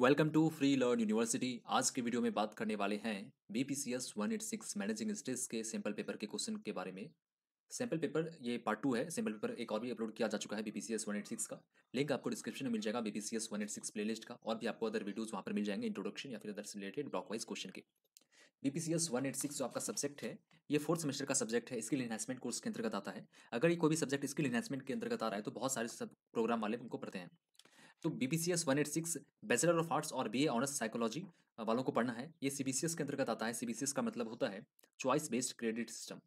Welcome to free learn university आज के video में बात करने वाले हैं B P C S one eight six managing stage के सैम्पल पेपर के क्वेश्चन के बारे में सैम्पल पेपर ये पार्ट टू है सैम्पल पेपर एक और भी अपलोड किया जा चुका है B P C S one eight six का लिंक आपको डिस्क्रिप्शन में मिल जाएगा B P C S one eight six playlist का और भी आपको अदर वीडियोज वहाँ पर मिल जाएंगे इंट्रोडक्शन या फिर अदर से रिलेटेड ब्लॉक वाइज क्वेश्चन के B P C S one eight six जो आपका सब्जेक्ट है ये फोर्थ सेमेस्टर का सब्जेक्ट है स्किल इन्हेंसमेंट कोर्स के अंतर्गत आता है अगर ये कोई भी सब्जेक्ट स्किल इन्हेंसमेंट के अंतर्गत आ रहा है तो बहुत सारे सब प्रोग्राम वाले उनको पढ़ते हैं तो B P C S one eight six bachelor of arts और बी ए ऑनर्स साइकोलॉजी वालों को पढ़ना है ये सी बी सी एस के अंतर्गत आता है सी बी सी एस का मतलब होता है चॉइस बेस्ड क्रेडिट सिस्टम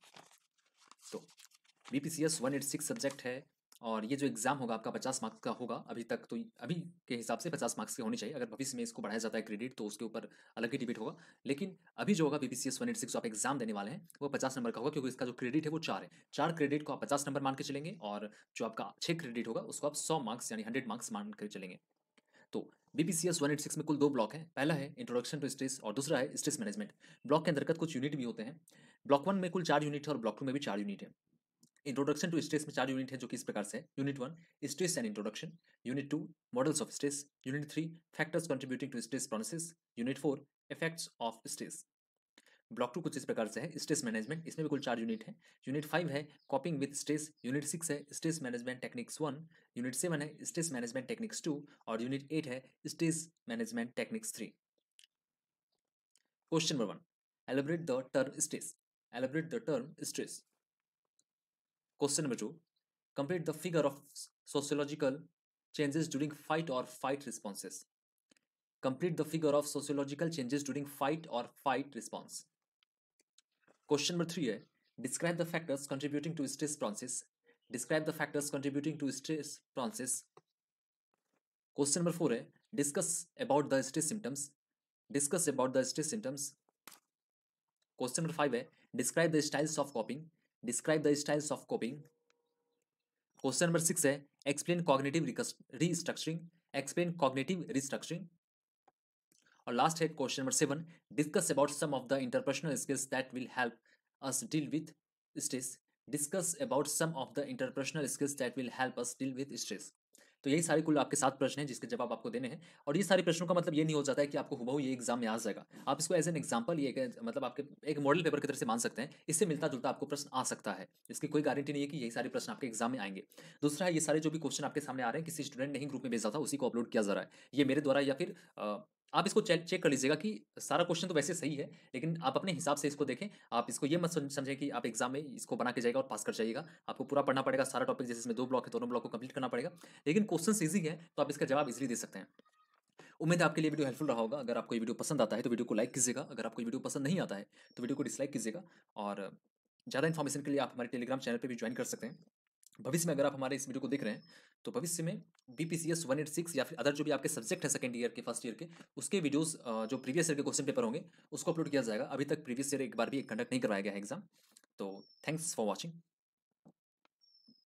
तो B P C S one eight six subject है और ये जो एग्ज़ाम होगा आपका पचास मार्क्स का होगा अभी तक तो अभी के हिसाब से पचास मार्क्स के होने चाहिए अगर भविष्य में इसको बढ़ाया जाता है क्रेडिट तो उसके ऊपर अलग ही डिबेट होगा लेकिन अभी जो होगा B B C S one eight six आप एग्जाम देने वाले हैं वो पचास नंबर का होगा क्योंकि इसका जो क्रेडिट है वो चार है चार क्रेडिट को आप पचास नंबर मान के चलेंगे और जो आपका छः क्रेडिट होगा उसको आप सौ मार्क्स यानी हंड्रेड मार्क्स मान कर चलेंगे तो एट 186 में कुल दो ब्लॉक है पहला है इंट्रोडक्शन टू स्ट्रेस और दूसरा है स्ट्रेस मैनेजमेंट ब्लॉक के अंतर्गत कुछ यूनिट भी होते हैं ब्लॉक वन में कुल चार यूनिट है और ब्लॉक टू में भी चार यूनिट है इंट्रोडक्शन टू स्ट्रेस में चार यूनिट है जो कि इस प्रकार से unit one stress and introduction unit two models of stress unit three factors contributing to stress process unit four effects of stress block two कुछ इस प्रकार से है स्ट्रेस मैनेजमेंट इसमें भी कुल चार यूनिट है यूनिट फाइव है coping with stress unit six है stress management techniques one unit seven है स्ट्रेस मैनेजमेंट टेक्निक्स टू और यूनिट एट है stress management techniques three question number one elaborate the term stress elaborate the term stress Question number two Complete the figure of sociological changes during fight or fight responses. Complete the figure of sociological changes during fight or fight response. Question number three Describe the factors contributing to stress responses. Describe the factors contributing to stress responses. Question number four Discuss about the stress symptoms. Discuss about the stress symptoms. Question number five Describe the styles of coping Describe the styles of coping. Question number six है. Explain cognitive restructuring. Explain cognitive restructuring. और last head question number seven. Discuss about some of the interpersonal skills that will help us deal with stress. Discuss about some of the interpersonal skills that will help us deal with stress. तो यही सारे कुल आपके साथ प्रश्न हैं जिसके जवाब आपको देने हैं और ये सारे प्रश्नों का मतलब ये नहीं हो जाता है कि आपको हुबहू ये एग्जाम में आ जाएगा आप इसको एज एन एग्जाम्पल ये मतलब आपके एक मॉडल पेपर की तरह से मान सकते हैं इससे मिलता जुलता आपको प्रश्न आ सकता है इसकी कोई गारंटी नहीं है कि यही सारे प्रश्न आपके एग्जाम में आएंगे दूसरा है ये सारे जो भी क्वेश्चन आपके सामने आ रहे हैं किसी स्टूडेंट ने ही ग्रुप में भेजा था उसी को अपलोड किया जा रहा है ये मेरे द्वारा या फिर आप इसको चेक चेक कर लीजिएगा कि सारा क्वेश्चन तो वैसे सही है लेकिन आप अपने हिसाब से इसको देखें आप इसको ये मत समझें कि आप एग्जाम में इसको बना के जाएगा और पास कर जाइएगा आपको पूरा पढ़ना पड़ेगा सारा टॉपिक जैसे इसमें दो ब्लॉक है दोनों ब्लॉक को कंप्लीट करना पड़ेगा लेकिन क्वेश्चन ईजी है तो आप इसका जवाब इजिली दे सकते हैं उम्मीद आपके लिए वीडियो हेल्पफुल रहा होगा अगर आपको ये वीडियो पसंद आता है तो वीडियो को लाइक कीजिएगा अगर आपको वीडियो पसंद नहीं आता है तो वीडियो को डिसलाइक कीजिएगा और ज़्यादा इन्फॉर्मेशन के लिए आप हमारे टेलीग्राम चैनल पर भी ज्वाइन कर सकते हैं भविष्य में अगर आप हमारे इस वीडियो को देख रहे हैं तो भविष्य में B P C S one eight six या फिर अदर जो भी आपके सब्जेक्ट है सेकंड ईयर के फर्स्ट ईयर के उसके वीडियोस जो प्रीवियस ईयर के क्वेश्चन पेपर होंगे उसको अपलोड किया जाएगा अभी तक प्रीवियस ईयर एक बार भी कंडक्ट नहीं करवाया गया है एग्जाम तो थैंक्स फॉर वॉचिंग